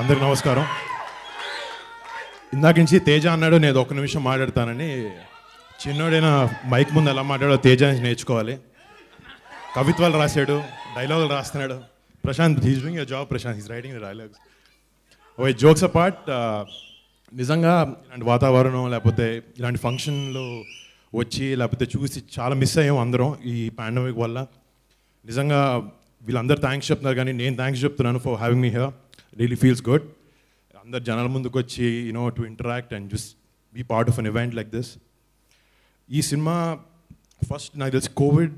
అందరికి నమస్కారం ఇందాక నుంచి తేజ అన్నాడు నేను ఒక నిమిషం మాట్లాడతానని చిన్నోడైనా మైక్ ముందు ఎలా మాట్లాడో తేజ నుంచి నేర్చుకోవాలి కవిత్వాలు రాశాడు డైలాగులు రాస్తున్నాడు Prashant he's doing job Prashant he's writing dialogues oh jokes apart నిజంగా ఇలాంటి వాతావరణం లేకపోతే ఇలాంటి ఫంక్షన్లు వచ్చి లేకపోతే చూసి చాలా మిస్ అయ్యాం అందరం ఈ పాండమిక్ వల్ల నిజంగా వీళ్ళందరూ థ్యాంక్స్ చెప్తున్నారు కానీ నేను థ్యాంక్స్ చెప్తున్నాను for having me here really feels good అందరు జనాల ముందుకు వచ్చి you know to interact and just be part of an event like this ఈ సినిమా ఫస్ట్ నాకు తెలిసి కోవిడ్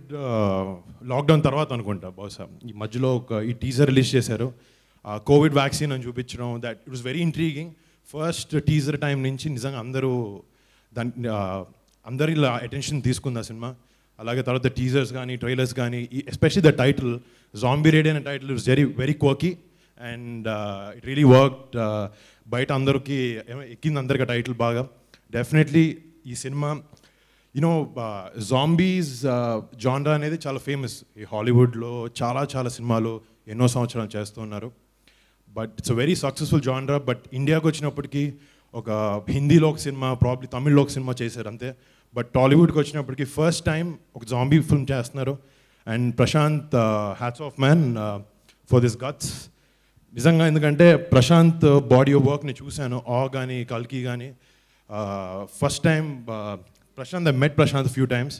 లాక్డౌన్ uh, తర్వాత అనుకుంటా బహుశా ఈ మధ్యలో ఒక ఈ టీజర్ రిలీజ్ చేశారు కోవిడ్ వ్యాక్సిన్ అని చూపించడం that it was very intriguing first teaser time నుంచి నిజంగా అందరూ దాని అందరి అటెన్షన్ తీసుకుంది ఆ సినిమా అలాగే తర్వాత టీజర్స్ కానీ ట్రైలర్స్ కానీ especially the title zombie Reddy అనే title is very very kooky and it really worked బయట అందరికి ఎక్కింది అందరికి టైటిల్ బాగా డెఫినెట్లీ ఈ సినిమా యూనో జాంబీస్ జాన్రా అనేది చాలా ఫేమస్ ఈ హాలీవుడ్లో చాలా చాలా సినిమాలు ఎన్నో సంవత్సరాలు చేస్తున్నారు but it's a very successful genre but ఇండియాకి వచ్చినప్పటికీ ఒక హిందీలో ఒక సినిమా ప్రాబ్లీ తమిళ్లో ఒక సినిమా చేశారు అంతే బట్ టాలీవుడ్కి వచ్చినప్పటికీ ఫస్ట్ టైం ఒక జాంబీ ఫిల్మ్ చేస్తున్నారు and Prashant hats off man for this guts నిజంగా ఎందుకంటే ప్రశాంత్ బాడీ వర్క్ని చూశాను ఆ కానీ కల్కి కానీ first time Prashanth I met Prashanth few times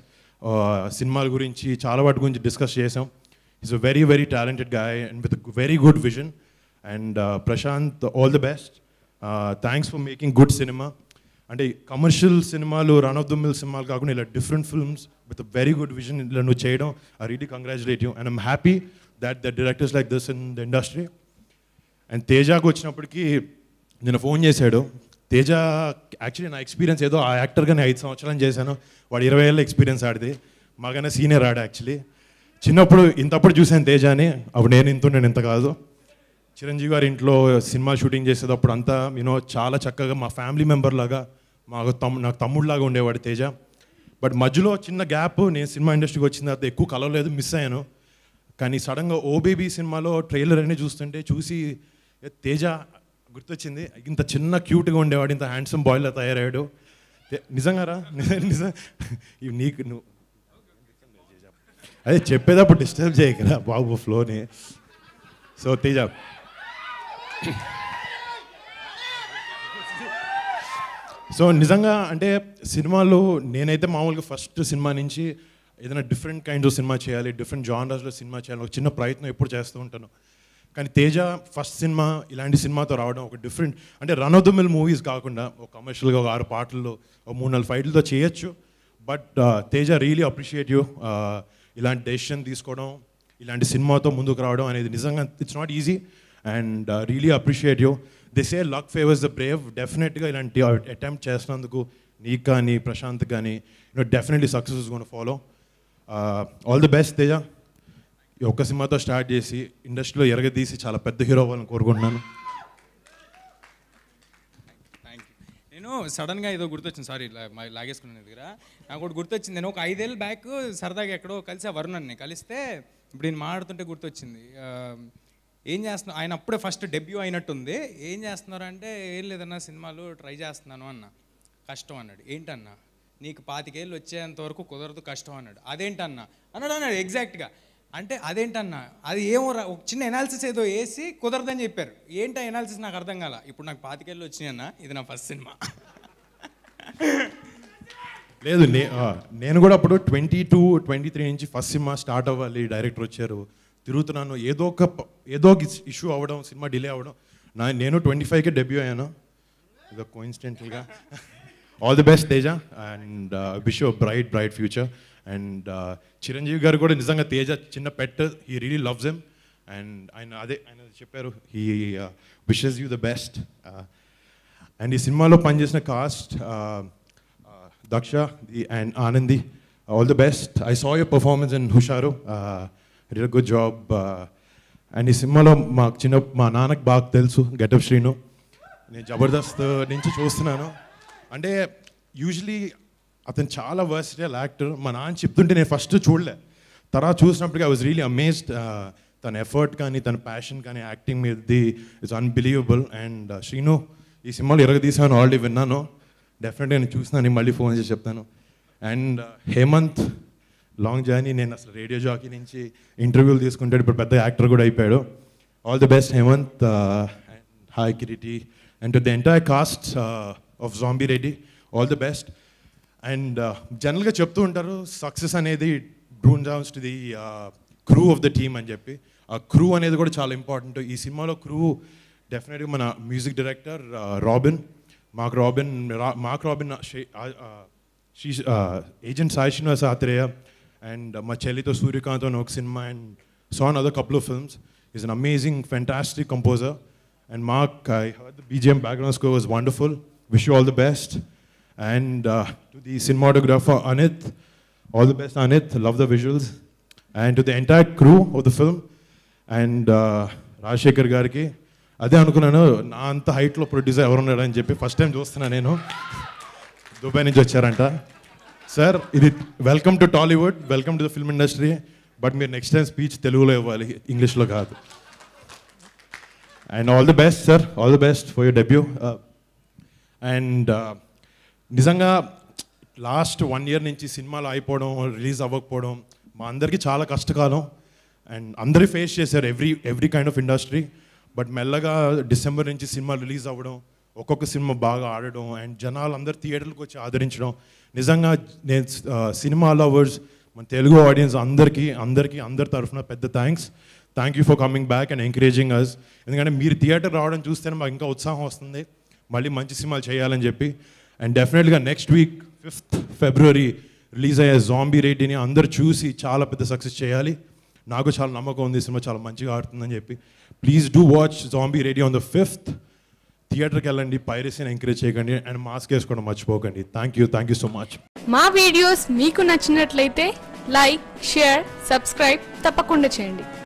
సినిమాల గురించి చాలా వాటి గురించి డిస్కస్ చేసాం is a very very talented guy and with very good vision and Prashanth all the best thanks for making good cinema అంటే కమర్షియల్ సినిమాలు రన్ ఆఫ్ ద మిల్ సినిమాలు కాకుండా ఇలా different films with very good vision ఇలా నువ్వు చేయడం I really congratulate you and I'm happy that the directors like this in the industry and తేజాకు వచ్చినప్పటికీ నేను ఫోన్ చేశాడు తేజ యాక్చువల్లీ నా ఎక్స్పీరియన్స్ ఏదో ఆ యాక్టర్గా నేను ఐదు సంవత్సరాలు చేశాను వాడు ఇరవై ఏళ్ళ ఎక్స్పీరియన్స్ ఆడిది మాకన్నా సీనియర్ ఆడు యాక్చువల్లీ చిన్నప్పుడు ఇంతప్పుడు చూశాను తేజాని అప్పుడు నేను ఇంత నేను ఇంత కాదు చిరంజీవి గారి ఇంట్లో సినిమా షూటింగ్ చేసేటప్పుడు అంతా యూనో చాలా చక్కగా మా ఫ్యామిలీ మెంబర్ లాగా మాకు తమ్ నాకు తమ్ముడులాగా ఉండేవాడు తేజ బట్ మధ్యలో చిన్న గ్యాప్ నేను సినిమా ఇండస్ట్రీకి వచ్చిన తర్వాత ఎక్కువ కలవలేదు మిస్ అయ్యాను కానీ సడన్గా ఓబేబీ సినిమాలో ట్రైలర్ అనే చూస్తుంటే చూసి తేజ గుర్తొచ్చింది ఇంత చిన్న క్యూట్గా ఉండేవాడు ఇంత హ్యాండ్సమ్ బాయ్లో తయారయ్యాడు నిజంగా రా నీకు నువ్వు అదే చెప్పేటప్పుడు డిస్టర్బ్ చేయకరా బాబు ఫ్లోని సో తేజ సో నిజంగా అంటే సినిమాలో నేనైతే మామూలుగా ఫస్ట్ సినిమా నుంచి ఏదైనా డిఫరెంట్ కైండ్స్ ఆఫ్ సినిమా చేయాలి డిఫరెంట్ జాన్రాస్లో సినిమా చేయాలి ఒక చిన్న ప్రయత్నం ఎప్పుడు చేస్తూ ఉంటాను కానీ తేజ ఫస్ట్ సినిమా ఇలాంటి సినిమాతో రావడం ఒక డిఫరెంట్ అంటే run of the mill movies కాకుండా ఒక కమర్షియల్గా ఒక ఆరు పాటల్లో ఒక మూడు నాలుగు ఫైట్లతో చేయొచ్చు but uh, Teja really appreciate you ఇలాంటి డెసిషన్ తీసుకోవడం ఇలాంటి సినిమాతో ముందుకు రావడం అనేది నిజంగా it's not easy and really appreciate you this a luck favours the brave డెఫినెట్గా ఇలాంటి అటెంప్ట్ uh, చేసినందుకు నీకు కానీ ప్రశాంత్ కానీ యూనో డెఫినెట్లీ సక్సెస్ కూడా gonna follow all the best Teja ఈ ఒక్క సినిమాతో స్టార్ట్ చేసి ఇండస్ట్రీలో ఎరగదీసి చాలా పెద్ద హీరో అవ్వాలని కోరుకుంటున్నాను నేను సడన్గా ఏదో గుర్తొచ్చింది సారీ లాగేసుకున్నాను దగ్గర నాకు ఒకటి గుర్తొచ్చింది నేను ఒక ఐదేళ్ళ బ్యాక్ సరదాగా ఎక్కడో కలిసి ఆ వరుణాన్ని కలిస్తే ఇప్పుడు నేను మాట్లాడుతుంటే గుర్తొచ్చింది um, ఏం చేస్తున్నా ఆయన అప్పుడే ఫస్ట్ డెబ్యూ అయినట్టుంది ఏం చేస్తున్నారు అంటే ఏం లేదన్నా సినిమాలు ట్రై చేస్తున్నాను అన్న కష్టం అన్నాడు ఏంటన్నా నీకు పాతికేళ్ళు వచ్చేంత వరకు కుదరదు కష్టం అన్నాడు అదేంటన్నా అన్నాడు అన్నాడు ఎగ్జాక్ట్గా అంటే అదేంటన్న అది ఏమో ఒక చిన్న ఎనాలిసిస్ ఏదో వేసి కుదరదని చెప్పారు ఏంటి ఆ ఎనాలిసిస్ నాకు అర్థం కాల ఇప్పుడు నాకు పాతికేళ్ళు వచ్చినాయన్న ఇది నా ఫస్ట్ సినిమా లేదు నే నేను కూడా అప్పుడు ట్వంటీ టూ ట్వంటీ త్రీ నుంచి ఫస్ట్ సినిమా స్టార్ట్ అవ్వాలి డైరెక్టర్ వచ్చారు తిరుగుతున్నాను ఏదో ఒక ఏదో ఒక ఇష్యూ అవ్వడం సినిమా డిలే అవ్వడం నా నేను ట్వంటీ ఫైవ్కి డెబ్యూ అయ్యాను ఇదో ఇన్స్టెంట్గా All the best, Teja, and uh, wish you a bright, bright future. And uh, Chiranjeevi garu kuda nizanga Teja chinna pet, he really loves him. And I know, ade, I know he uh, wishes you the best. Uh, and the cinema lo panjesna cast, Daksha and Anandi, all the best. I saw your performance in Husharu. Uh, did a good job. and the cinema lo ma chinna ma get up Srinu. Jabardast, ninchu chosthana, no? అంటే usually అతను చాలా versatile actor మా నాన్న చెప్తుంటే నేను first చూడలే తర్వాత చూసినప్పటికీ ఐ వాజ్ రియలీ అమేజ్డ్ తన ఎఫర్ట్ కానీ తన ప్యాషన్ కానీ యాక్టింగ్ మీద the it's unbelievable and Srinu ఈ సినిమాలు తీసాను ఆల్రెడీ విన్నాను డెఫినెట్గా నేను చూసినాను మళ్ళీ ఫోన్ చేసి చెప్తాను and uh, Hemanth long journey నేను అసలు రేడియో జాకీ నుంచి ఇంటర్వ్యూలు తీసుకుంటాడు ఇప్పుడు పెద్ద యాక్టర్ కూడా అయిపోయాడు all the best Hemanth and hi Kiriti and the entire cast of zombie Reddy all the best and జనరల్గా చెప్తూ ఉంటారు సక్సెస్ అనేది డూన్ జాన్స్ to the crew of the team అని చెప్పి ఆ క్రూ అనేది కూడా చాలా ఇంపార్టెంట్ ఈ సినిమాలో క్రూ డెఫినెట్గా మన music director Robin Mark Robin Mark Robin షీ ఏజెంట్ సాయి శ్రీనివాస్ ఆత్రేయ అండ్ మా చెల్లితో సూర్యకాంత్ అని ఒక సినిమా అండ్ సాన్ other couple of films is an amazing fantastic composer And Mark, I heard the BGM background score was wonderful. Wish you all the best. And uh, to the cinematographer Anit, all the best Anit, love the visuals. And to the entire crew of the film, and uh, Rajasekhar గారికి అదే అనుకున్నాను నా అంత హైట్లో producer ఎవరున్నాడు అని చెప్పి first time చూస్తున్నా నేను దుబాయ్ నుంచి వచ్చారంట సార్ ఇది welcome to Tollywood welcome to the film industry but మీరు నెక్స్ట్ టైం స్పీచ్ తెలుగులో ఇవ్వాలి ఇంగ్లీష్లో కాదు and all the best sir all the best for your debut and నిజంగా లాస్ట్ వన్ ఇయర్ నుంచి సినిమాలు అయిపోవడం రిలీజ్ అవ్వకపోవడం మా అందరికీ చాలా కష్టకాలం అండ్ అందరూ ఫేస్ చేశారు every every kind of industry but మెల్లగా డిసెంబర్ నుంచి సినిమా రిలీజ్ అవ్వడం ఒక్కొక్క సినిమా బాగా ఆడడం అండ్ జనాలు అందరు థియేటర్లకు వచ్చి ఆదరించడం నిజంగా నేను uh, సినిమా లవర్స్ మన తెలుగు ఆడియన్స్ అందరికీ అందరికీ అందరి తరఫున పెద్ద thanks thank you for coming back and encouraging us ఎందుకంటే మీరు థియేటర్ రావడం చూస్తేనే మాకు ఇంకా ఉత్సాహం వస్తుంది మళ్ళీ మంచి సినిమాలు చేయాలని చెప్పి అండ్ డెఫినెట్గా next week fifth February release అయ్యే జాంబీ రెడ్డిని అందరు చూసి చాలా పెద్ద సక్సెస్ చేయాలి నాకు చాలా నమ్మకం ఉంది సినిమా చాలా మంచిగా ఆడుతుందని చెప్పి please do watch zombie Reddy on the fifth థియేటర్కి వెళ్ళండి పైరసీని ఎంకరేజ్ చేయకండి అండ్ మాస్క్ వేసుకోవడం మర్చిపోకండి thank you thank you so much మా వీడియోస్ మీకు నచ్చినట్లయితే లైక్ షేర్ సబ్స్క్రైబ్ తప్పకుండా చేయండి